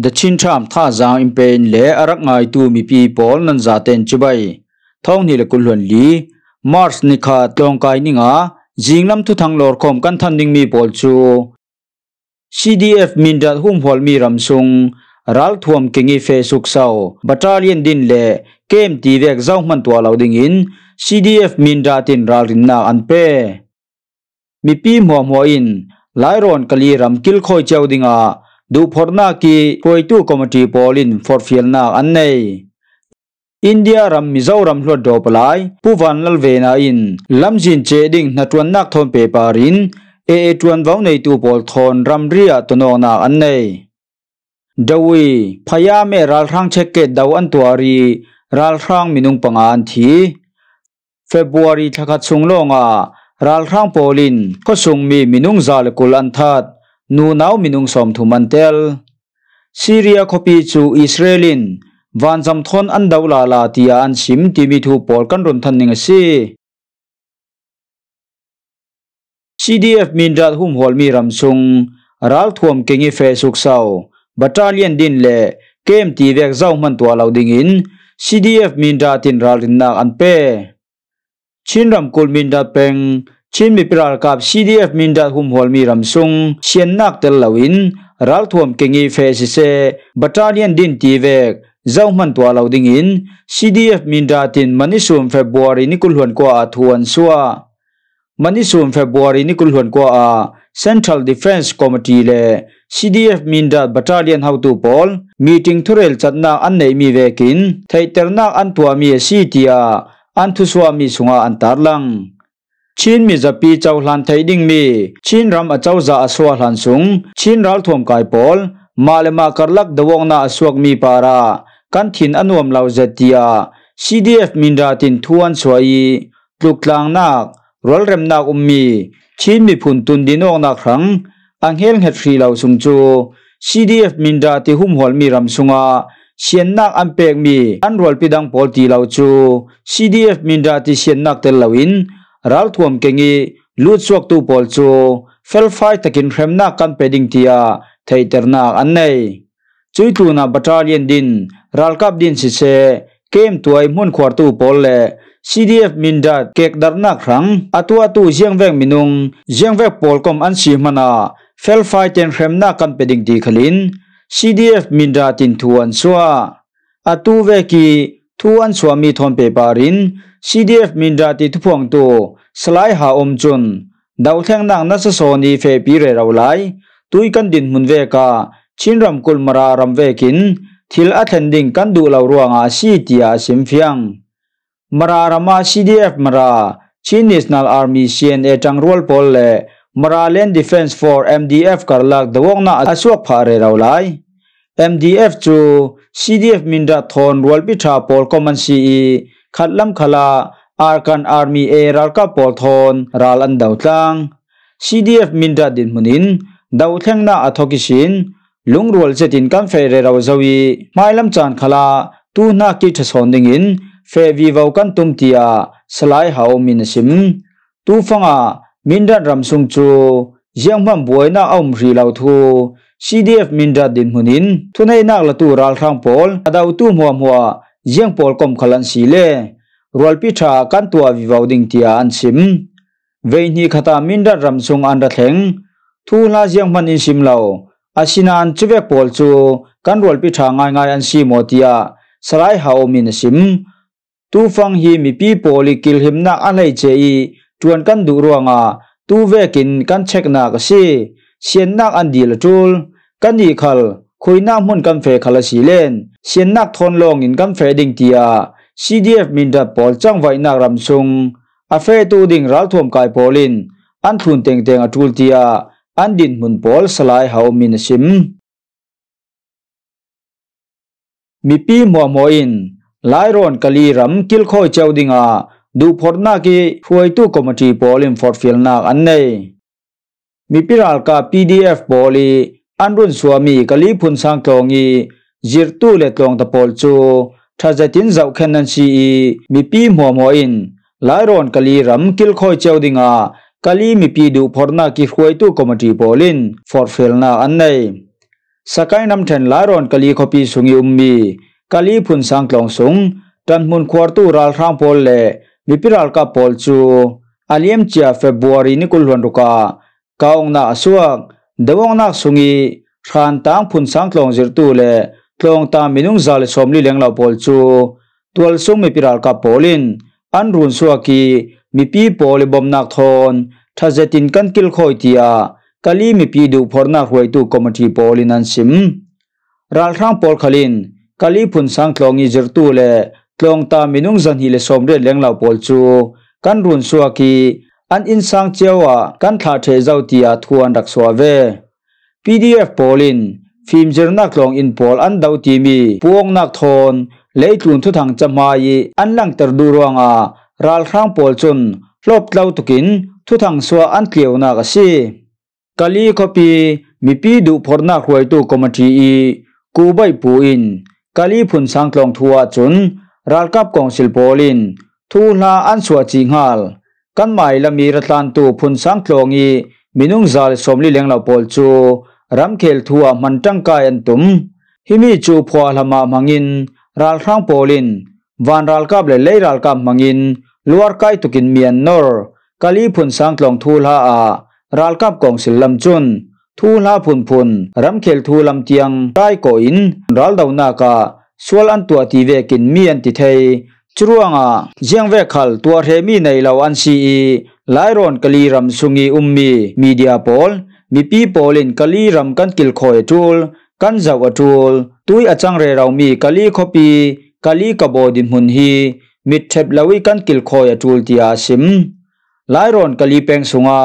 The chin tham tha zang in pen le arak ngai tu mi pi pol nan za ten chibai. Thong ni le kul hun li. Mars ni kha tlong kai ni nga jing lam thu thang lor khom kan than ding mi pol chu. CDF min dal hum hol mi ram sung. Ral thuam kingi fe suk sau. Battalion din le kem ti vek zau man tua lau ding in. CDF min da tin ral rin na an pe. Mi pi mwa mwa in. Lai ron kali ram kil khoi cheo ding a. ดูพอนากีโปรยตู้คอมตีพอลินฟอร์ฟิลนาอันเนยอินเดียรัมมิซาวรัมลวดดอปลายผู้วันลเวนาอินลัมจินเจดิงนัทวันนักทอมเปปารินเอเอทวนวาวในตูบอลทอนรัมเรียตโนนาอันเนยดวีพยาเมรัลทังเช็คเกตดาวันตัวรีรัลทังมินุงปังอันทีเฟบรุรีทักัดสุงลงอารัลทังโปลินก็สุงมีมินุงซาลกุลันทัด nu nau minung som thu mantel Syria kopi chu Israelin van jam thon an dau la la tia an sim ti mi thu por kan ron than ning si CDF min ral hum hol mi ram sung ral thuam kengi facebook sau battalion din le kem ti vek zau man tua lau ding in CDF min ra tin ral rin na an pe chin ram kul min da peng chin mi piral kap CDF min dal hum hol mi ram sung sian nak tel lawin ral thuam kengi fe si se battalion din ti vek zau man tua lo ding in CDF min da tin manisum February ni kul hon ko a thuan suwa manisum February ni kul hon ko a Central Defense Committee le CDF Minda Battalion How to Paul meeting thurel chatna an nei mi vekin thaitarna an tua mi e sitia an thu suwa mi sunga an tarlang ชินมีจะปีเจ้าหลานไทยดิ่งมีชินรำอเจ้าจะอสวหลานสูงชินรัลถ่วมกายปอลมาเลมากรลักดวงนาอสวกมีปารากันถินอนวมเหล่าเจตียาซีดีเอฟมินดาตินทวนสวยลุกลางนักรัลเรมนักอุมมีชินมีผุนตุนดินองนักครั้งอังเฮลเฮฟรีเหล่าสุงจูซีดีเอฟมินดาติหุ่มหัวมีรำสุงาเชียนนักอันเปกมีอันรัลปิดังปอลตีเหล่าจูซีดีเอฟมินดาติเชียนนักเตลล่าินรัลทวมเกงีลูดสวกตูปอลจูเฟลไฟตะกินเรมนากันเปดิงเตียไทเตอร์นาอันในจุยตูนาบัตรเลียนดินรัลกับดินสิเซเกมตัวไอมุนควาตูปอลเล่ CDF มินดาเกกดาร์นาครั้งอตัวตูเจียงแวงมินุงเจียงแวงปอลกอมอันซีมานาเฟลไฟเตนเรมนากันเปดิงตีขลิน CDF มินดาตินทวนสวาอตูเวกีทุ่นสวามีทอนเปปารินซีีดเอฟมินดาติทุพวงตัวสลายหาอมจุนดาวแทงนางนัสโซนีเฟปีเรราไลตุยกันดินมุนเวกาชินรำกุลมรารำเวกินทิลอัตเทนดิงกันดูเหล่ารวงอาซีติอาสิมฟียงมรารามาซีีดเอฟมาราชินนิสนัลอาร์มีเซียนเอจังรัวลพอลเลมาราเลนดิฟเอนซ์ฟอร์เอ็มดีเอฟการลักดวงนาอาสวกพาเรราไล MDF จู CDF Mindra Thon Rolpi Tha Pol Command CE Khatlam Khala Arkan Army A Ralka Pol Thon Ral An Dau Tlang CDF Mindra Din Munin Dau Thleng Na Athokisin Lung Rol Chetin Kam Fe Re Rau Zawi Mailam Chan Khala Tu Na Ki Tha Son Ding In Fe Vi Vau Kan Tum Tia Salai Hau Min Sim Tu Fanga Mindra Ram Sung Chu Giang Man Boy Na Om Ri Lau Thu CDF mindra din hunin thunai nak la tu ral thang pol adau tu mwa mwa jeng pol kom khalan si le rol pi tha kan tua vi vau ding tia an sim ve ni khata mindra ram sung an ra thleng thu la jeng man in sim lo asina an chuwek pol chu kan rol pi tha ngai ngai an si mo tia sarai hau min sim tu fang hi mi pi poli kil him na alai chei tuan kan du ruanga tu vekin kan chek na ka si เสียนนักอันดีละจูลกันดีขลคุยน้ำมุ่นกันเฟขลสีเล่นเสียนนักทนลงอินกันเฟดิงเตีย CDF มินดับบอลจังไว้นักรำซุงอาเฟตูดิงรัลทวมกายโอลินอันทุนเต็งเต็งอจูลเตียอันดินมุนบอลสลายเฮามินชิมมีปีมัวมอินลายรอนกะลีรำกิลคอยเจ้าดิงอาดูพอดนากีหวยตู้กอมตีบอลินฟอร์ฟิลนักอันเนมีพิรักกับ PDF บอลีอันรุนสวามีกะลีพุนสังตองอีจิรตูเลตองตะปอลจูท่าจะจินเจ้าแค่นั้นชีอีมีพีหัวหมออินหลายรอนกะลีรำกิลคอยเจ้าดิงากะลีมีพีดูพอร์นากิฟวยตู้คอมดีบอลินฟอร์เฟลนาอันในสกายนำเทนหลายรอนกะลีคอปีสุงยุมมีกะลีพุนสังตองสุงดันมุนควอตู้รัลทางพอลเลมีพิรักกับปอลจูอาเลียมเจียเฟบวารีนิคุลวันรุกากาวงนาสวงเดวงนาสุงีขานตังพุนสังคลงจิตุเลคลองตามมินุงจาลสมลีเลียงลาวปอลจูตัวสุงมีปิรากาปอลินอันรุนสวากีมีพีปอลบอมนักทอนทัศจตินกันกิลคอยที่อากะลีมีพีดูพอร์นาหวยตูคอมทีปอลินันซิมรัลทรังปอลคลินกะลีพุนสังคลงจิตุเลคลองตามมินุงจันฮิเลสมเรียเลียงลาวปอลจูกันรุนสวากีอันอินสังเจ้าวะกันถาเทเจ้าตีอาทวนรักสวาเว PDF บอลินฟิล์มจรนักลงอินบอลอันดาวตีมีพวงนักทอนเลยจุนทุทางจะมาอันหลังตรดูรวงอารัลครังบอลจุนลบเล่าตุกินทุทางสวาอันเกี่ยวนักสิกาลีคอปีมีปีดูพอนักรวยตัวกมจีอีกูใบปูอินกาลีพุนสังลงทัวจุนรัลกับกองสิลบอลินทูลาอันสวาจิงฮัลกันไม่ละมีรัตันตูพุนสังทลงีมินุงซาลสมลีเลียงเหล่าปอลจูรำเคลทัวมันจังกายอันตุมฮิมิจูพัวละมามังอินรัลครังปอลินวันรัลกับเลเลรัลกับมังอินลวร์กายตุกินเมียนนอร์กะลีพุนสังทลงทูลาอารัลกับกองศิลลำจุนทูลาพุนพุนรำเคลทูลำเตียงกายโกอินรัลดาวนากาสวลอันตัวทีเวกินเมียนติเทยจรวงอ่ะยังเวคัลตัวเทมีในลาวันซีอีไลรอนกลีรัมสุงีอุมมีมีเดียโพลมีปีโพลินกลีรัมกันกิลคอยทูลกันเจ้าทูลตุยอาจังเรเรามีกลีอปีกลีกบดินหุนฮีมิดเทปลาวิกันกิลคอยทูลที่อาซิมไลรอนกลีเป็งสุงะ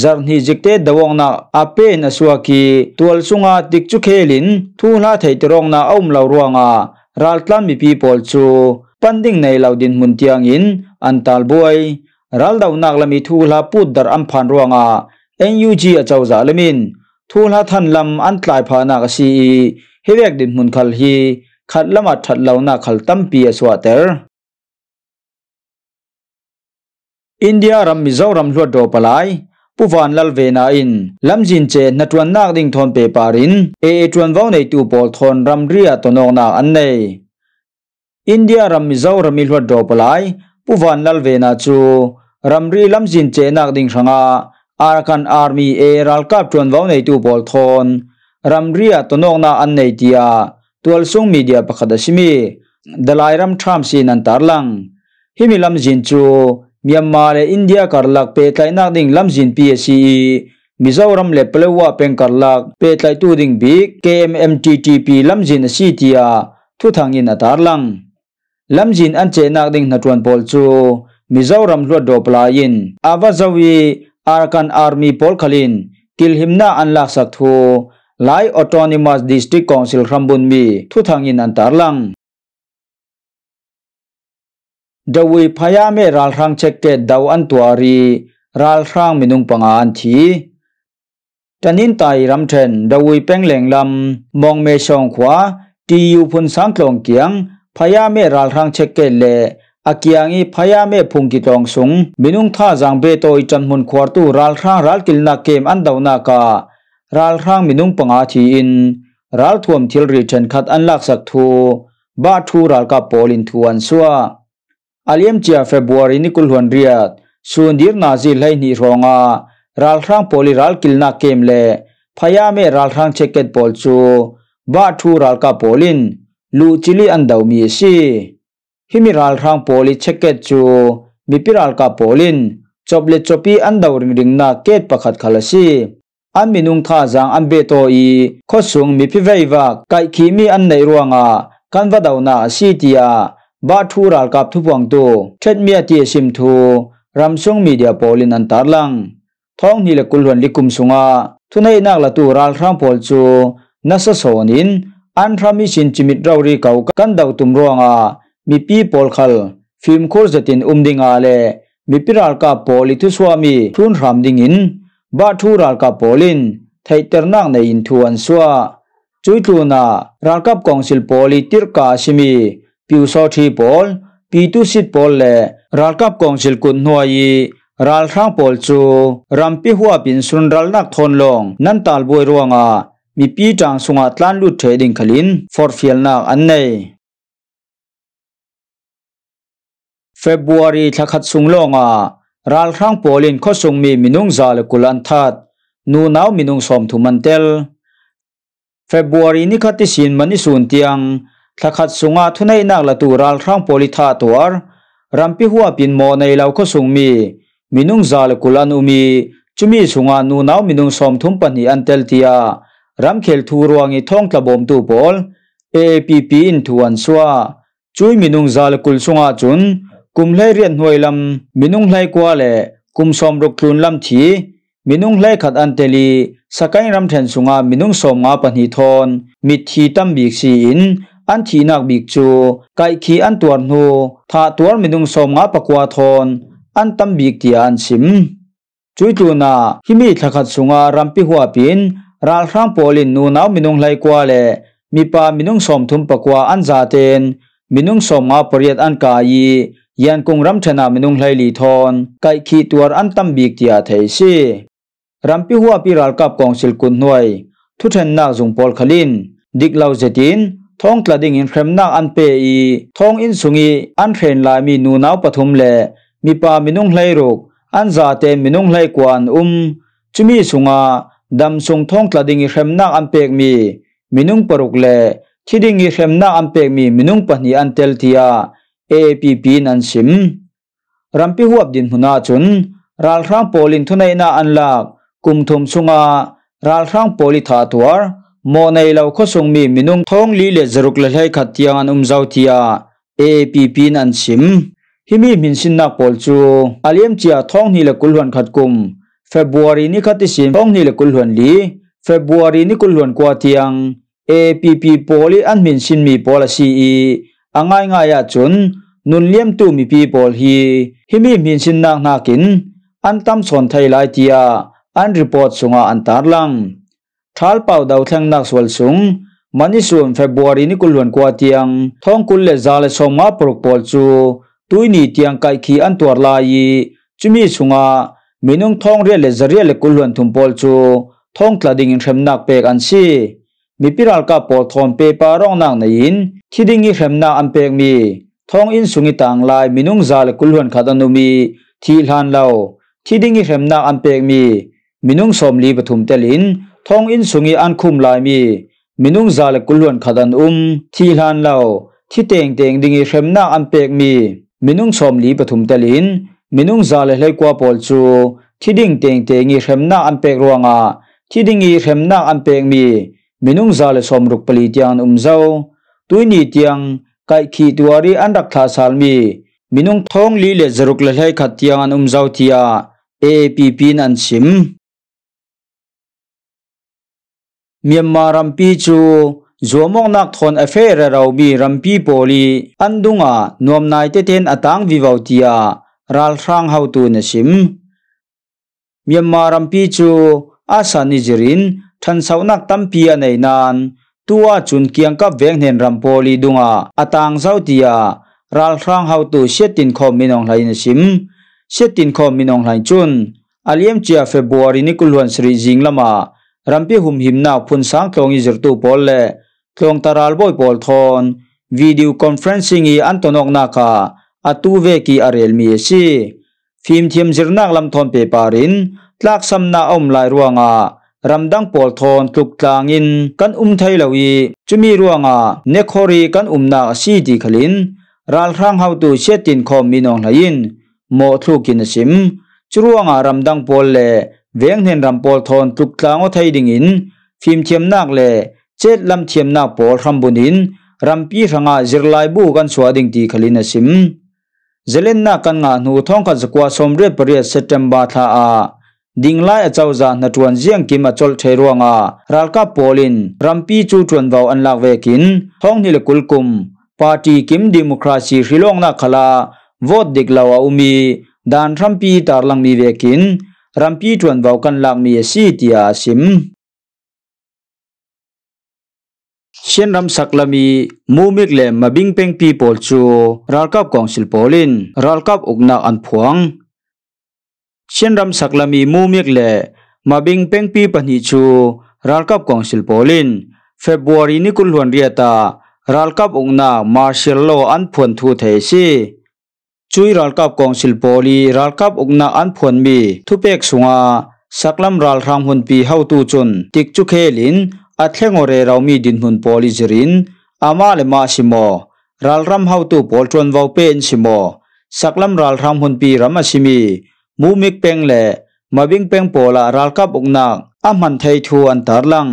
จารนีจิกเตดวงนาอาเป็นสวากีตัวสุงะติกจุเคลินทูลาเทดรองนาอุ้มลรวรวงอะรัลตลนมีปีโพลจูปันดิ้งในเหล่าดินมุนเตียงอินอันตาลบวยรัลดาวนักละมีทูลาพูดดารอัมพันรวงอาเอ็นยูจีอาเจ้าจาลมินทูลาทันลำอันตรายพานักซีเฮเวกดินมุนขลฮีขัดละมัดถัดเหล่านักขลตั้มปีสวัตเตอร์อินเดียรัมมิจารัมลวดดอปลายผู้ฟันลัลเวนาอินลำจินเจนัดวนนักดิ้งทอนเปปารินเอเอชวนว่าในตูปอลทอนรัมเรียตโนงนาอันเน India ram zau rami ilwa do palai pu lal ve chu ram ri lam jin che nak ding sanga arkan army e ral kaap chon vau nei tu bol thon ram ri a tonong na an nei tia tual sung media pakhad simi dalai ram tram si nan tar lang himi lam jin chu myanmar le india kar lak pe tlai nak ding lam jin psce e mizoram le plewa pen kar lak pe tlai tu ding bi kmmttp lam jin si tia thu thang in lang lamjin an che nak ding na tuan pol chu mizoram lua do plain awazawi arkan army pol khalin kilhimna an lak sak thu lai autonomous district council rambun mi thu thangin an tarlang dawi phaya me ral rang chek ke daw an tuari ral rang minung panga an thi tanin tai ram then dawi pengleng lam mong me song khwa ti yu phun sang tlong kiang พยาเมรัลรังเช็กเกลเลอากียงอีพยาเมพุงกิตองสุงมินุงท่าจังเบโตอิจันมุนควรตูรัลรังรัลกิลนาเกมอันดาวนาการัลรังมินุงปังอาทีอินรัลทวมทิลริจันคัดอันลักสักทูบาทูรัลกับโปลินทวนสัวอาเลียมเจียเฟบวรินิคุลฮวนเรียส่วนดีร์นาซิลเฮนิรองอารัลรังโปลิรัลกิลนาเกมเลพยาเมรัลรังเช็กเกตโปลจูบาทูรัลกับโปลินลูจิลีอันดาวมีสิฮิมิรัลทังโพลิเช็คเกตจูมีพิรัลกาโพลินจบเลจบีอันดาวริงริงนาเกตประคัดขลสิอันมินุงท่าจังอันเบโตอีข้อสูงมีพิเววาไกขีมีอันในรวงอากันว่าดาวนาสีเิียบาทูรัลกับทุบวังตูเช็ดเมียตีสิมทูรำสซุงมีเดียโพลินอันตารัง ท้องนี่ละกุลวนลิกุมสุงาทุนัยนักละตูรัลทังโพลจูนัสโซนินอันทรามิชินจิมิตราวรีเก่ากันดาวตุมรวงอามีปีโอลขัลฟิล์มโครจตินอุมดิงาเลมีปิรัลกาโอลิทุสวามีทุนรามดิงินบาทูรัลกาโอลินไทเตอร์นังในอินทวนสวาจุยตูนารัลกับกองสิลโอลิติรกาชิมีพิวซอทีโอลปีตุสิตโอลเลรัลกับกองสิลกุนหัวยีรัลทางโอลจูรัมพิหัวปินสุนรัลนักทนลงนันตาลบวยรวงอามีปีจางสุงอาตลันลุดเทดิงคลินฟอร์ฟิลนาอันเนยเฟบรุรีทักขัดสุงลงอ่ะรัลครั้งโปลินข้อสุงมีมินุงซาลกุลันทัดนูนาวมินุงสมทุมันเตลเฟบรุรีนี่ขัดที่สินมันนิสูนเตียงทักขัดสุงอาทุนในนักละตูรัลครั้งโปลิทาตัวรัมพิหัวปินโมในเราข้อสุงมีมินุงซาลกุลันอุมีจุมีสุงานูนาวมินุงสมทุมปนนีอันเตลเตียรำเขลทูรวงอีท่องกระบมตูบอลเอพีพีอินทวนสวาช่วยมินุงซาลกุลสงอาจุนกุมไลเรียนหวยลำมินุงไลกว่าเลกุมสอมรุกลุนลำทีมินุงไลขัดอันเตลีสกายรำแทนสงอามินุงสอมอาปนิทอนมิทีตั้มบีกสีอินอันทีนักบีกจูไกขีอันตัวนูท่าตัวมินุงสอมอาปกวาทอนอันตั้มบีกตีอันสิมช่วยจูน่าฮิมีทักขัดสงอารำพิหัวปินรัลครั้งอปลินนูนาวมินุงไหลกว่าเลมีปามินุงสมทุมปกว่าอันจาเตนมินุงสมอาปริยตอันกายียันกุงรัมชนะมินุงไหลลีทอนไกขีตัวอันตัมบีกเตอาเทซีรัมพิหัวปีรัลกับกองสิลกุนหน่วยทุเทนนาจุงปอลคลินดิกลาเจตินท้องกระดิ่งอินเครมนาอันเปีท้องอินสุงีอันเทรนลายมีนูนาวปฐุมเลมีปามินุงไหลรุกอันจาเตนมินุงไหลกวนอุมจุมีสุงาดมสุงทงตลาดิงิเข้มนักอันเปกมีมินุงปรุกเลที่ดิงิเข้มนักอันเปกมีมินุงปนีอันเตลทียาเอพีพีนันซิมรัมพิหัวดินหุนาจุนรัลร่งโพลินทุนัยนาอันลากกุมทุมสุงารัลร่งโพลิทาตัวโมในเราว็ทรงมีมินุงทงลีเลจรุกเลให้ขัดยังอันอุมเจ้าทียาเอพีพีนันซิมฮิมีมินสินนักโพลจูอาเลียมเจียทงนี่ละกุลวันขัดกุม February ni khatisim pong ni le kulhon li February ni kulhon kwa tiang APP poli an min sin mi pola si i angai nga ya chun nun liam tu mi pi pol hi hi mi min sin na na kin an tam son thai lai tia an report sunga an tar lang thal pau dau thang nak swal sung mani sum February ni kulhon kwa tiang thong kul le za le som nga prok pol chu tuini tiang kai khi an tuar lai chumi sunga มินุงท่องเรียลเลเรียล็กุลวนทุ่มพอลจูท่องตลาดิงเข็มหนักเป็กอันซีมีพิรักกาปอลทอนเปปารองนางในอินทิดิ่งเข็มหนักอันเป็กมีท่องอินสุงิตังลายมินุงซาเล็กุลวนขัดนุมีทีลานเลาทิดิ่งเข็มหนักอันเป็กมีมินุงสมลีปฐุมเตลินท่องอินสุงิอันคุมลายมีมินุงซาเล็กุลวนขัดนุมทีลานเลาที่เต่งเต่งดิ่งเข็มหนักอันเป็กมีมินุงสมลีปฐุมเตลิน minung za le hlei kwa pol chu thiding teng te ngi hremna an pek ruanga thiding i hremna an pek mi minung za le som ruk pali tiang um zau tuini tiang kai khi tuari an rak tha sal mi minung thong li le zaruk le hlei khat tiang an um zau tia app pin an sim Myanmar rampi chu zuamong nak thon affair raubi rampi poli andunga nuam nai te ten atang vivautia รัลทรังเฮาตูนชิมมีมารัมพีจูอาสานิจรินทันสาวนักตั้มพียาในนานตัวจุนเกียงกับเวงเห็นรัมโพลีดุงอาตางเซาเตียรัลทรังเฮาตูเชตินคอมมินองไหลนชิมเชตินคอมมินองไหลจุนอาเลียมเจียเฟบัวรินิกุลวันสรีจิงละมารัมพีหุมหิมนาพุนสังตองอิจรตูปอลเลตองตาราลบอยปอลทอนวิดีโอคอนเฟรนซิงอีอันตนกนาคาอาตูเวกีอารีลมีเอซีฟิมทิมจิรนักลำทอนเปปารินทลักสมนาอมลายรวงารำดังปอลทอนคลุกตลางินกันอุ้มไทยเหลวีจะมีรวงาเนคอรีกันอุ้มนาซีดีคลินรัลครังเฮาตูเชตินคอมมีนองไหินโมทูกินชิมจรวงารำดังปอลเลเวียงเห็นรำปอลทอนคลุกตลางอไทยดิงินฟิมเทียมนักเลเจ็ดลำเทียมนักปอลรำบุนินรำพีรังอาจิรไลบูกันสวัดิงตีคลินชิมเจเลนกันงานูท่องกันสะกว่าสมเรียบริษัทเต็มบาทาดิ่งไล่เจ้าจานัดวนเจียงกิมาจลเทรวงอารัลกาโปลินรัมพีจูชวนวาวอันลาเวกินท่องนิลกุลกุมปาร์ตี้กิมดิมุคราสีฮิลองนักขลาโหวตดิกลาวอุมีดานรัมพีตาลังมีเวกินรัมพีจวนวาวกันลักมีสีตียาสิมเชียนรำสักลมีมูมิกเลมมาบิงเป็งพีปอลชูรัลกับกองสิลปอลินรัลกับอุกนาอันพวงเชียนรำสักลมีมูมิกเลมาบิงเป็งพีปนิชูรัลกับกองสิลปอลินเฟบรีนิคุลวันเรียตารัลกับอุกนามาเชลโลอันพวนทูเทซีช่วยรัลกับกองสิลปอลีรัลกับอุกนาอันพวนมีทุเป็กสุงาสักลมรัลรังหุนปีเฮาตูจุนติกจุเคลินอัตเลงโอเรรามีดินหุ่นพอลิจรินอามาเลมาชิโมรัลรัมฮาวตูพอลชวนวาวเป็นชิโมสักลัมรัลรัมหุนปีรัมชิมีมูมิกเปงเลลมาบิงเปงโปลารัลกับอุกนักอามันไทยทวนตารัง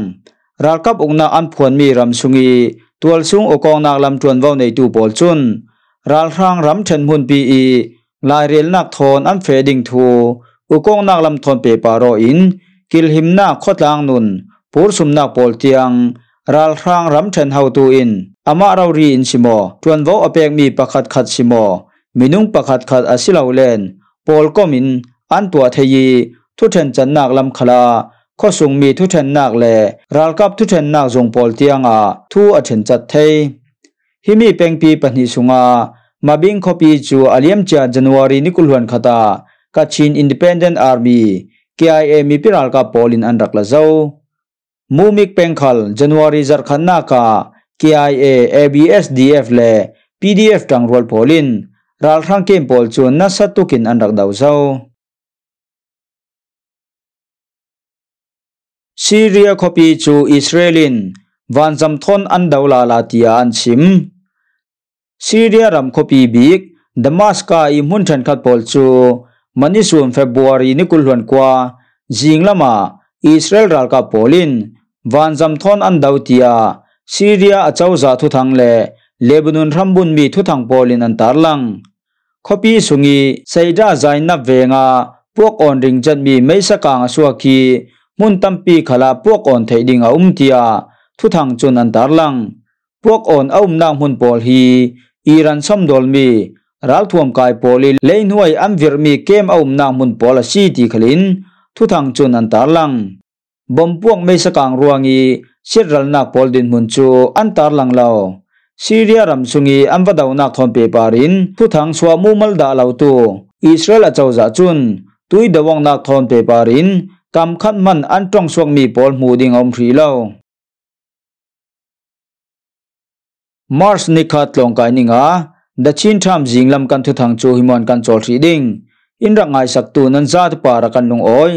รัลกับอุกนักอันพวนมีรัมสุงีตัวซุงอกองนักลัมชวนวาวในตูพอลชุนรัลรังรัมเชนหุนปีอีลายเรียนนักทอนอันเฟดิงทูอุกองนักลัมทอนเปปารออินกิลหิมนาโคตรางนุนปูสุมนักปลตียงรัลครางรำเชนเฮาตูอินอามาเรารีอินชิโมชวนวอเปงมีประคัดขัดชิโมมินุงประคัดขัดอาศิลาวเลนปลก็มินอันตัวเทียทุเชนจันนักลำคลาข้อสูงมีทุเชนนักเล่รัลกับทุเชนนักทรงปลเตียงอาทูอาเชนจัดเทยฮิมีเป็งปีปนิสุงอามาบิงคอปีจูอาเลียมจ่าจันวารีนิคุลวันคตากัชินอินดิเพนเดนต์อาร์มีกีไอเอมีพิรัลกับปอลินอันรักละเจ้า मुमिक पेंखल जनवरी जरखन्ना का KIA ABSDF le PDF tang rol polin ral thang kem pol chuan na satukin an rak dau zau Syria copy chu Israelin van jam thon an daula la tia an chim Syria ram copy big Damascus i mun than khat pol chu manisum February ni kulhon kwa jinglama Israel ral ka polin วันจำทอนอันดาวตียาซีเรียอาเจ้าจ่าทุทางเล่เลบานอนรัมบุนมีทุทางพอลินันตารลังคบีสุงีไซด้าใจนับเวงา พวกอ่อนริงจันมีไม่สกังสวกีมุนตัมปีขลาพวกอ่อนเทดิงอาอุมตียาทุทางจนอันตารลัง พวกอ่อนอาอุมนางมุนพอลฮีอิรันซัมดอลมีรัลทวมกายพอลีเลนหวยอันวิร์มีเกมอาอุมนางมุนพอลซีตีขลิน ทุทางจนอันตารลังบอมพวกไม่สกังรวงีเชิดรัลนักพอลดินมุนชูอันตาลังเลาซีเรียรัมซุงีอันวัดเอานักทอมเปปารินผู้ทั้งสวามูมัลดาเลาตูอิสราเอลเจ้าจัจุนตุยเดวงนักทอมเปปารินกำคัดมันอันตรงสวงมีพอลมูดิงอมทีเลามาร์สนิคัดลงกันนิงาดัชินทัมจิงลำกันทุทังจูฮิมันกันจอลทีดิงอินรังไงสักตูนันซาตปารักันลงอ้อย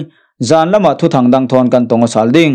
จานละมาทุทังดังทอนกันตรงสัลดิ้ง